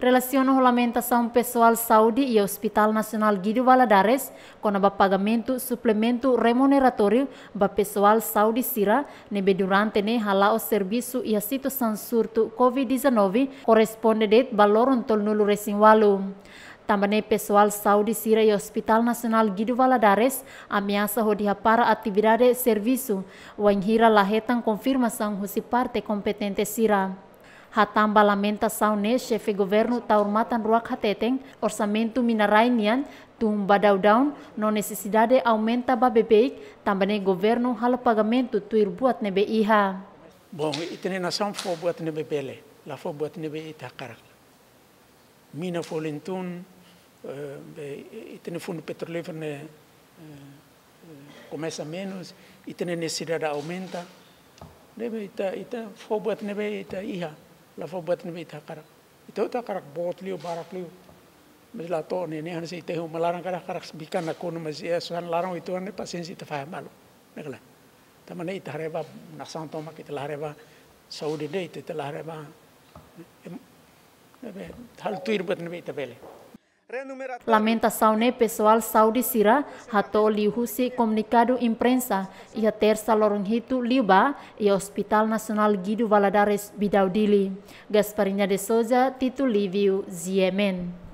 Relaciona regulamentação pessoal saúde e Hospital Nacional Guido Valadares con el pagamento suplemento remuneratorio para pessoal saúde sira nebe durante ne hala y serviço e a COVID-19 corresponde det valor untuk nulu resinwalu. Também pessoal saúde Sira e Hospital Nacional Guido Valadares ameaça rodia para atividade serviço. O enhira lahetan confirmação se parte competente Sira. Hatamba lamenta saune chefe governo taumatan urmatan ruak hateteng orçamento minarainian tum badaudaun no necessidade aumenta babebeik tambane governo halo pagamento tuir buat nebe iha. Bom, itene nação fo buat nebe pele, la fo buat nebe itakarak. Mina fo lentun, eh, itene fundo petrolífero ne começa eh, eh, menos, itene necessidade aumenta, nebe ita, ita fo buat nebe ita iha lafa batni be ita karak ito ta karak bot liu barak liu mazla to ne ne hanse ite hum laran karak karak bikan na kono mazia eh, suhan laran itu ne pasensi ta faham malu negla tamane ita hareba ma kita hareba saudi de ite ta hal tuir batni be ita pele Lamentação pessoal Saudi Sira hato lihusi comunicado imprensa ia a terça lorong hitu liba e Hospital Nacional Guido Valadares Bidaudili. Gasparinha de Souza, Tito Livio, Ziemen.